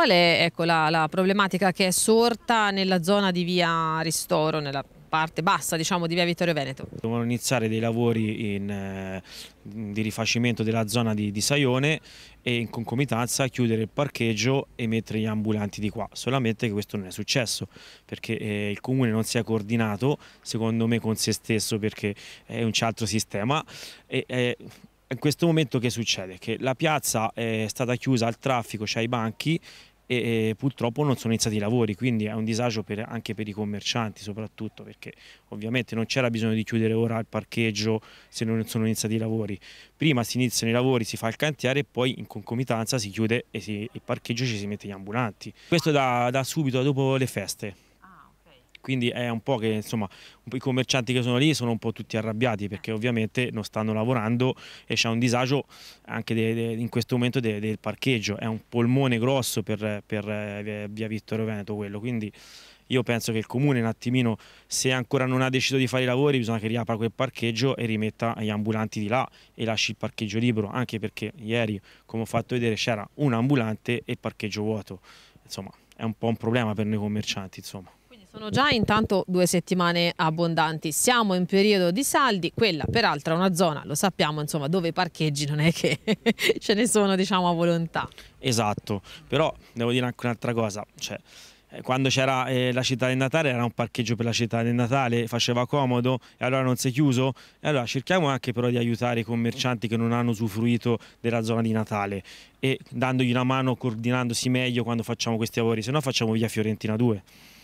Qual è ecco, la, la, problematica che è sorta nella zona di via Ristoro, nella parte bassa diciamo, di via Vittorio Veneto? Dovevano iniziare dei lavori in, eh, di rifacimento della zona di, di, Saione e in concomitanza chiudere il parcheggio e mettere gli ambulanti di qua, solamente che questo non è successo perché eh, il comune non si è coordinato secondo me con se stesso perché è un altro sistema e, eh, in questo momento che succede? Che la piazza è stata chiusa al traffico, c'è cioè i banchi, e, e purtroppo non sono iniziati i lavori, quindi è un disagio per, anche per i commercianti soprattutto perché ovviamente non c'era bisogno di chiudere ora il parcheggio se non sono iniziati i lavori. Prima si iniziano i lavori, si fa il cantiere e poi in concomitanza si chiude e si, il parcheggio ci si mette gli ambulanti. Questo da, da subito dopo le feste. Quindi è un po' che insomma, i commercianti che sono lì sono un po' tutti arrabbiati perché ovviamente non stanno lavorando e c'è un disagio anche de, de, in questo momento de, del parcheggio. È un polmone grosso per, per eh, via Vittorio Veneto quello. Quindi io penso che il comune un attimino se ancora non ha deciso di fare i lavori bisogna che riapra quel parcheggio e rimetta gli ambulanti di là e lasci il parcheggio libero anche perché ieri come ho fatto vedere c'era un ambulante e il parcheggio vuoto insomma è un po' un problema per noi commercianti insomma sono già intanto due settimane abbondanti, siamo in periodo di saldi, quella peraltro è una zona, lo sappiamo, insomma, dove i parcheggi non è che ce ne sono diciamo a volontà. Esatto, però devo dire anche un'altra cosa, cioè, eh, quando c'era eh, la città del Natale era un parcheggio per la città del Natale, faceva comodo e allora non si è chiuso e allora cerchiamo anche però di aiutare i commercianti che non hanno usufruito della zona di Natale e dandogli una mano coordinandosi meglio quando facciamo questi lavori, se no facciamo via Fiorentina 2.